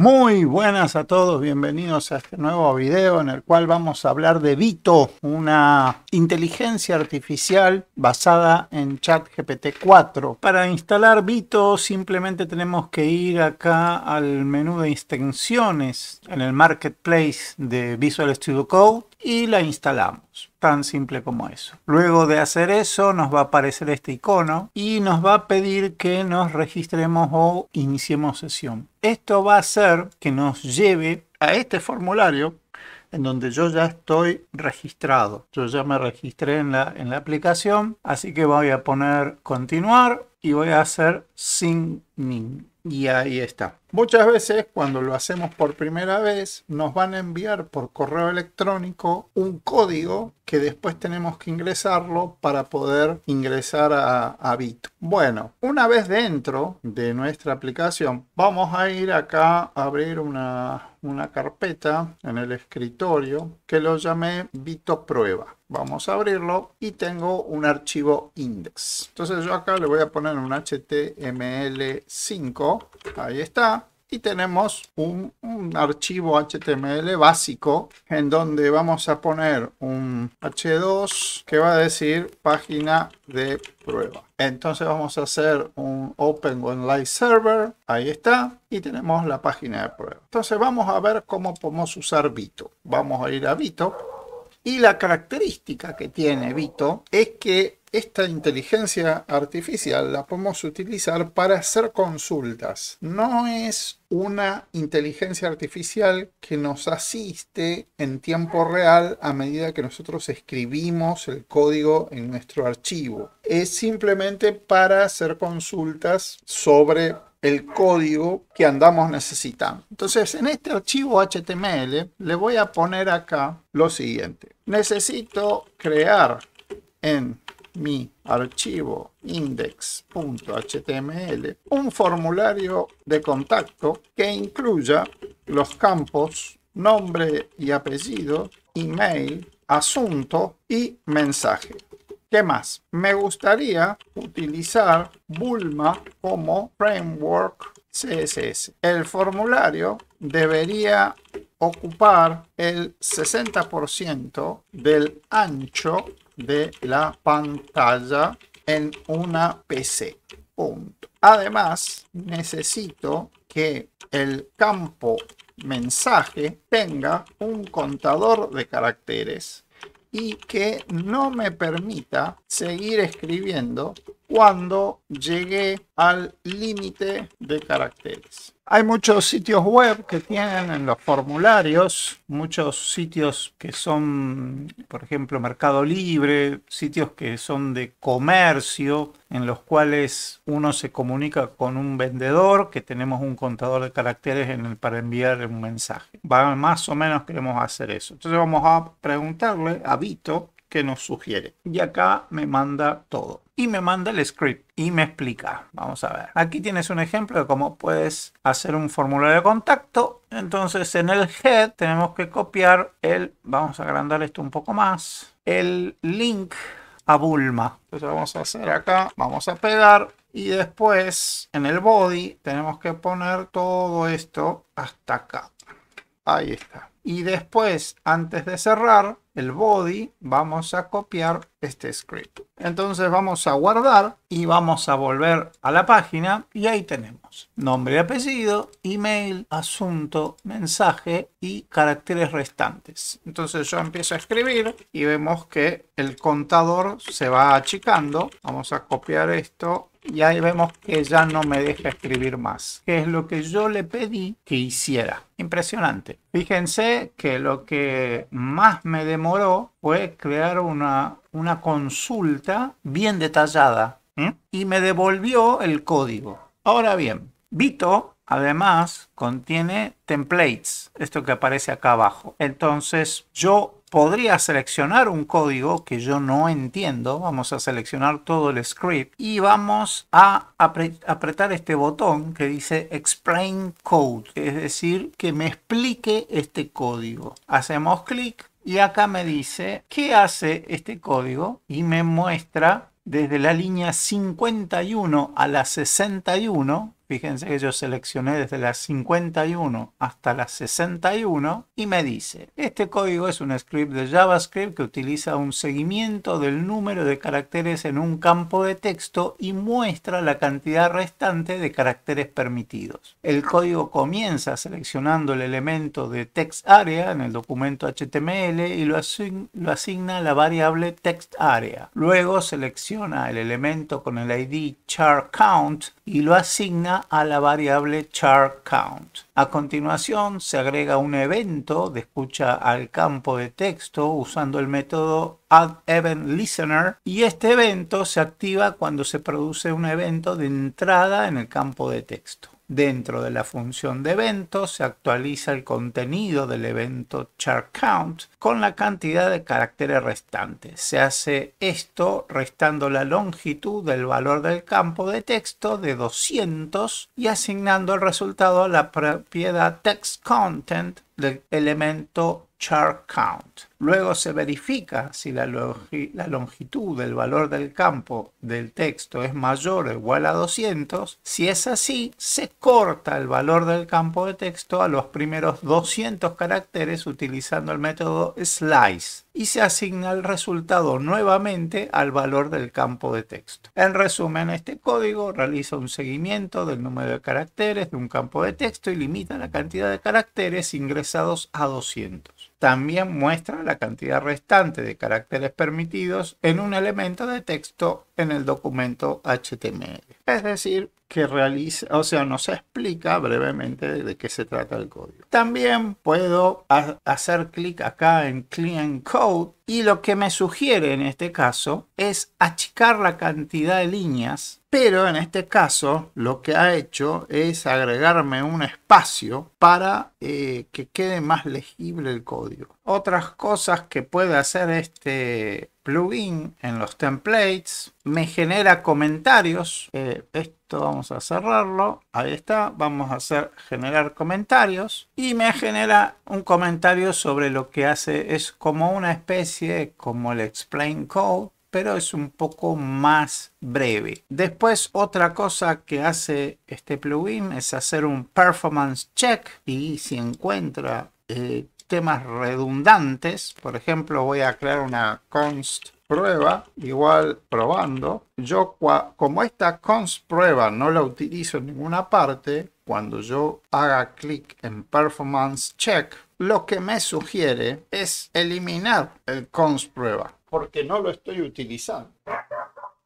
Muy buenas a todos, bienvenidos a este nuevo video en el cual vamos a hablar de Vito, una inteligencia artificial basada en ChatGPT 4. Para instalar Vito simplemente tenemos que ir acá al menú de extensiones en el Marketplace de Visual Studio Code y la instalamos. Tan simple como eso. Luego de hacer eso nos va a aparecer este icono y nos va a pedir que nos registremos o iniciemos sesión. Esto va a hacer que nos lleve a este formulario en donde yo ya estoy registrado. Yo ya me registré en la, en la aplicación, así que voy a poner continuar y voy a hacer sin y ahí está. Muchas veces cuando lo hacemos por primera vez nos van a enviar por correo electrónico un código que después tenemos que ingresarlo para poder ingresar a, Bit. Bueno, una vez dentro de nuestra aplicación vamos a ir acá a abrir una, carpeta en el escritorio que lo llamé Vito Prueba. Vamos a abrirlo y tengo un archivo index. Entonces yo acá le voy a poner un HTML 5, ahí está, y tenemos un, archivo HTML básico en donde vamos a poner un H2 que va a decir página de prueba. Entonces vamos a hacer un Open live Server, ahí está, y tenemos la página de prueba. Entonces vamos a ver cómo podemos usar Vito. Vamos a ir a Vito y la característica que tiene Vito es que esta inteligencia artificial la podemos utilizar para hacer consultas. No es una inteligencia artificial que nos asiste en tiempo real a medida que nosotros escribimos el código en nuestro archivo. Es simplemente para hacer consultas sobre el código que andamos necesitando. Entonces, en este archivo HTML le voy a poner acá lo siguiente. Necesito crear en mi archivo index.html un formulario de contacto que incluya los campos nombre y apellido, email, asunto y mensaje. ¿Qué más? Me gustaría utilizar Bulma como framework CSS. El formulario debería ocupar el 60% del ancho de la pantalla en una PC. Además, necesito que el campo mensaje tenga un contador de caracteres y que no me permita seguir escribiendo cuando llegué al límite de caracteres. Hay muchos sitios web que tienen en los formularios, muchos sitios que son, por ejemplo, Mercado Libre, sitios que son de comercio, en los cuales uno se comunica con un vendedor, que tenemos un contador de caracteres en el, para enviar un mensaje. más o menos queremos hacer eso. Entonces vamos a preguntarle a Vito que nos sugiere. Y acá me manda todo. Y me manda el script y me explica. Vamos a ver. Aquí tienes un ejemplo de cómo puedes hacer un formulario de contacto. Entonces en el head tenemos que copiar el, vamos a agrandar esto un poco más, el link a Bulma. Entonces vamos a hacer acá, vamos a pegar y después en el body tenemos que poner todo esto hasta acá. Ahí está. Y después, antes de cerrar, body, vamos a copiar este script. Entonces vamos a guardar y vamos a volver a la página y ahí tenemos nombre apellido, email, asunto, mensaje y caracteres restantes. Entonces yo empiezo a escribir y vemos que el contador se va achicando. Vamos a copiar esto y ahí vemos que ya no me deja escribir más, que es lo que yo le pedí que hiciera. Impresionante. Fíjense que lo que más me demoró fue crear una, consulta bien detallada y me devolvió el código. Ahora bien, Vito además contiene templates, esto que aparece acá abajo. Entonces yo podría seleccionar un código que yo no entiendo. Vamos a seleccionar todo el script y vamos a apretar este botón que dice Explain Code, es decir, que me explique este código. Hacemos clic y acá me dice qué hace este código y me muestra desde la línea 51 a la 61 Fíjense que yo seleccioné desde las 51 hasta las 61 y me dice, este código es un script de JavaScript que utiliza un seguimiento del número de caracteres en un campo de texto y muestra la cantidad restante de caracteres permitidos. El código comienza seleccionando el elemento de textArea en el documento HTML y lo, lo asigna a la variable textArea. Luego selecciona el elemento con el ID charCount y lo asigna a la variable char count. A continuación se agrega un evento de escucha al campo de texto usando el método add y este evento se activa cuando se produce un evento de entrada en el campo de texto. Dentro de la función de eventos se actualiza el contenido del evento char count con la cantidad de caracteres restantes. Se hace esto restando la longitud del valor del campo de texto de 200 y asignando el resultado a la propiedad text content del elemento char count. Luego se verifica si la, longitud del valor del campo del texto es mayor o igual a 200. Si es así, se corta el valor del campo de texto a los primeros 200 caracteres utilizando el método slice y se asigna el resultado nuevamente al valor del campo de texto. En resumen, este código realiza un seguimiento del número de caracteres de un campo de texto y limita la cantidad de caracteres ingresados a 200 también muestra la cantidad restante de caracteres permitidos en un elemento de texto en el documento HTML. Es decir, que realiza, o sea, nos explica brevemente de qué se trata el código. También puedo hacer clic acá en Clean Code y lo que me sugiere en este caso es achicar la cantidad de líneas, pero en este caso lo que ha hecho es agregarme un espacio para eh, que quede más legible el código. Otras cosas que puede hacer este plugin en los templates me genera comentarios. Eh, vamos a cerrarlo. Ahí está. Vamos a hacer generar comentarios. Y me genera un comentario sobre lo que hace. Es como una especie, como el explain code pero es un poco más breve. Después otra cosa que hace este plugin es hacer un performance check y si encuentra eh, temas redundantes, por ejemplo voy a crear una const prueba igual probando. Yo como esta cons prueba no la utilizo en ninguna parte, cuando yo haga clic en performance check, lo que me sugiere es eliminar el cons prueba porque no lo estoy utilizando.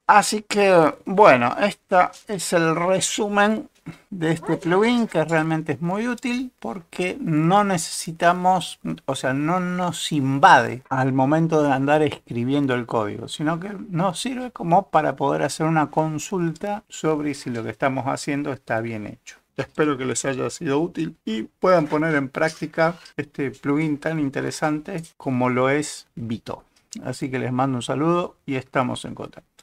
Así que, bueno, este es el resumen de este plugin que realmente es muy útil porque no necesitamos, o sea, no nos invade al momento de andar escribiendo el código, sino que nos sirve como para poder hacer una consulta sobre si lo que estamos haciendo está bien hecho. Espero que les haya sido útil y puedan poner en práctica este plugin tan interesante como lo es Vito. Así que les mando un saludo y estamos en contacto.